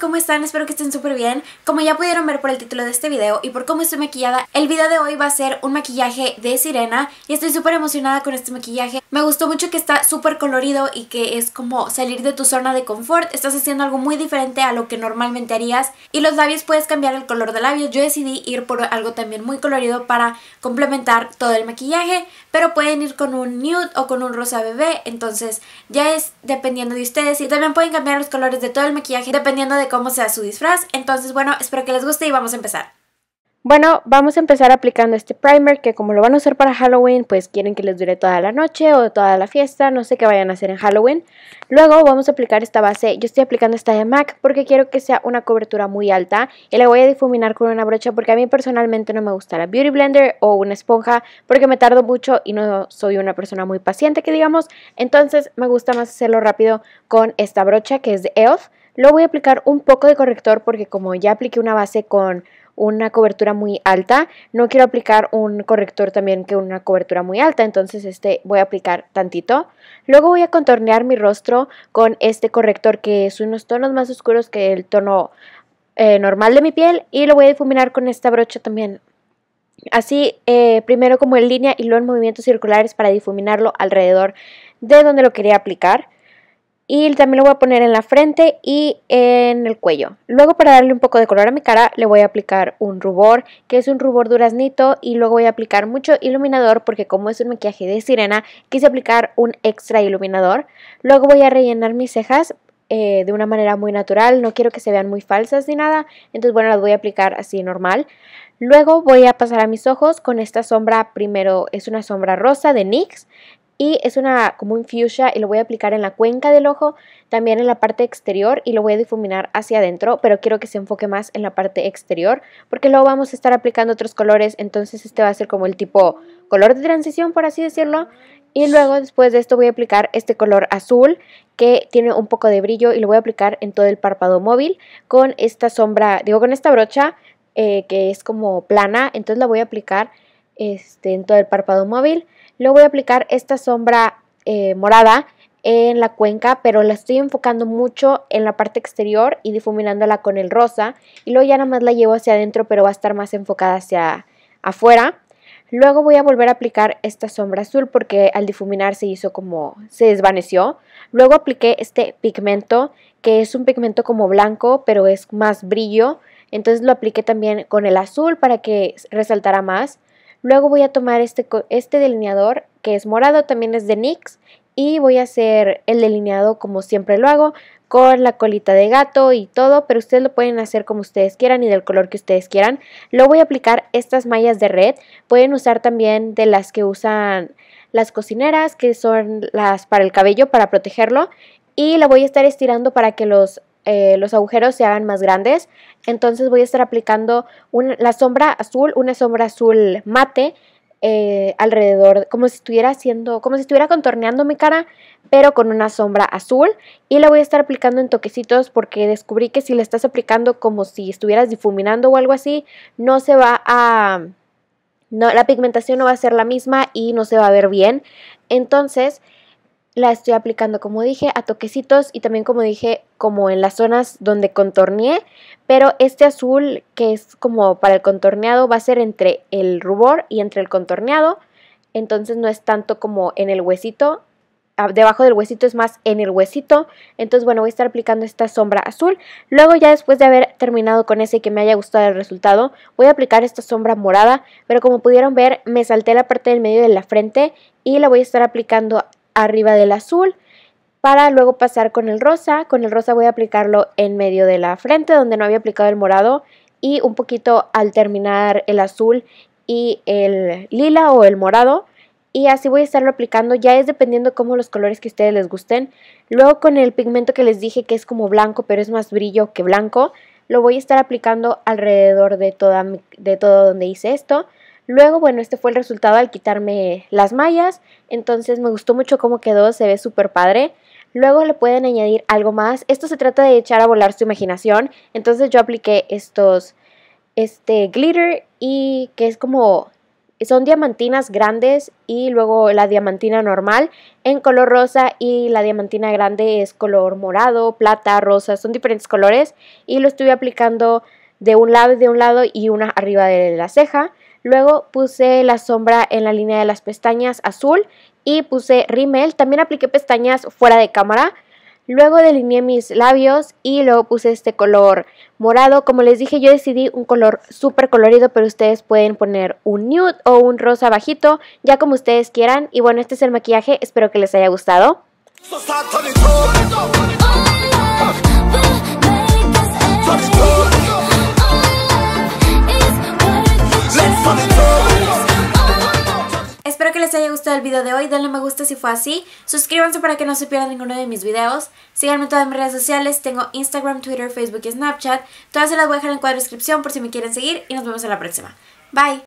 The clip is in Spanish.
¿cómo están? Espero que estén súper bien. Como ya pudieron ver por el título de este video y por cómo estoy maquillada, el video de hoy va a ser un maquillaje de sirena y estoy súper emocionada con este maquillaje. Me gustó mucho que está súper colorido y que es como salir de tu zona de confort. Estás haciendo algo muy diferente a lo que normalmente harías y los labios puedes cambiar el color de labios. Yo decidí ir por algo también muy colorido para complementar todo el maquillaje, pero pueden ir con un nude o con un rosa bebé, entonces ya es dependiendo de ustedes y también pueden cambiar los colores de todo el maquillaje dependiendo de cómo sea su disfraz. Entonces, bueno, espero que les guste y vamos a empezar. Bueno, vamos a empezar aplicando este primer que como lo van a usar para Halloween, pues quieren que les dure toda la noche o toda la fiesta, no sé qué vayan a hacer en Halloween. Luego vamos a aplicar esta base, yo estoy aplicando esta de MAC porque quiero que sea una cobertura muy alta y la voy a difuminar con una brocha porque a mí personalmente no me gusta la Beauty Blender o una esponja porque me tardo mucho y no soy una persona muy paciente que digamos, entonces me gusta más hacerlo rápido con esta brocha que es de E.L.F. Luego voy a aplicar un poco de corrector porque como ya apliqué una base con una cobertura muy alta, no quiero aplicar un corrector también que una cobertura muy alta, entonces este voy a aplicar tantito. Luego voy a contornear mi rostro con este corrector que es unos tonos más oscuros que el tono eh, normal de mi piel y lo voy a difuminar con esta brocha también. Así, eh, primero como en línea y luego en movimientos circulares para difuminarlo alrededor de donde lo quería aplicar y también lo voy a poner en la frente y en el cuello. Luego para darle un poco de color a mi cara le voy a aplicar un rubor que es un rubor duraznito y luego voy a aplicar mucho iluminador porque como es un maquillaje de sirena quise aplicar un extra iluminador. Luego voy a rellenar mis cejas eh, de una manera muy natural, no quiero que se vean muy falsas ni nada, entonces bueno las voy a aplicar así normal. Luego voy a pasar a mis ojos con esta sombra, primero es una sombra rosa de NYX y es una como un fuchsia y lo voy a aplicar en la cuenca del ojo, también en la parte exterior y lo voy a difuminar hacia adentro, pero quiero que se enfoque más en la parte exterior porque luego vamos a estar aplicando otros colores, entonces este va a ser como el tipo color de transición por así decirlo y luego después de esto voy a aplicar este color azul que tiene un poco de brillo y lo voy a aplicar en todo el párpado móvil con esta sombra, digo con esta brocha eh, que es como plana, entonces la voy a aplicar este, en todo el párpado móvil Luego voy a aplicar esta sombra eh, morada en la cuenca, pero la estoy enfocando mucho en la parte exterior y difuminándola con el rosa. Y luego ya nada más la llevo hacia adentro, pero va a estar más enfocada hacia afuera. Luego voy a volver a aplicar esta sombra azul porque al difuminar se hizo como, se desvaneció. Luego apliqué este pigmento, que es un pigmento como blanco, pero es más brillo. Entonces lo apliqué también con el azul para que resaltara más. Luego voy a tomar este, este delineador que es morado, también es de NYX y voy a hacer el delineado como siempre lo hago con la colita de gato y todo, pero ustedes lo pueden hacer como ustedes quieran y del color que ustedes quieran. Luego voy a aplicar estas mallas de red, pueden usar también de las que usan las cocineras, que son las para el cabello, para protegerlo. Y la voy a estar estirando para que los eh, los agujeros se hagan más grandes. Entonces voy a estar aplicando la sombra azul, una sombra azul mate eh, alrededor, como si estuviera haciendo, como si estuviera contorneando mi cara, pero con una sombra azul. Y la voy a estar aplicando en toquecitos porque descubrí que si la estás aplicando como si estuvieras difuminando o algo así, no se va a... la pigmentación no va a ser la misma y no se va a ver bien. Entonces la estoy aplicando, como dije, a toquecitos y también como dije, como en las zonas donde contorneé, pero este azul que es como para el contorneado va a ser entre el rubor y entre el contorneado, entonces no es tanto como en el huesito, debajo del huesito es más en el huesito, entonces bueno, voy a estar aplicando esta sombra azul, luego ya después de haber terminado con ese y que me haya gustado el resultado, voy a aplicar esta sombra morada, pero como pudieron ver, me salté la parte del medio de la frente y la voy a estar aplicando arriba del azul para luego pasar con el rosa. Con el rosa voy a aplicarlo en medio de la frente donde no había aplicado el morado y un poquito al terminar el azul y el lila o el morado. Y así voy a estarlo aplicando, ya es dependiendo como los colores que ustedes les gusten. Luego con el pigmento que les dije que es como blanco, pero es más brillo que blanco, lo voy a estar aplicando alrededor de, toda, de todo donde hice esto Luego, bueno, este fue el resultado al quitarme las mallas, entonces me gustó mucho cómo quedó, se ve súper padre. Luego le pueden añadir algo más. Esto se trata de echar a volar su imaginación, entonces yo apliqué estos, este glitter y que es como, son diamantinas grandes y luego la diamantina normal en color rosa y la diamantina grande es color morado, plata, rosa, son diferentes colores y lo estuve aplicando de un lado y de un lado y una arriba de la ceja. Luego puse la sombra en la línea de las pestañas azul y puse rímel. También apliqué pestañas fuera de cámara. Luego delineé mis labios y luego puse este color morado. Como les dije, yo decidí un color súper colorido, pero ustedes pueden poner un nude o un rosa bajito, ya como ustedes quieran. Y bueno, este es el maquillaje, espero que les haya gustado. el video de hoy, denle me gusta si fue así, suscríbanse para que no se pierdan ninguno de mis videos, síganme todas mis redes sociales, tengo Instagram, Twitter, Facebook y Snapchat, todas se las voy a dejar en cuadro de descripción por si me quieren seguir y nos vemos en la próxima. Bye!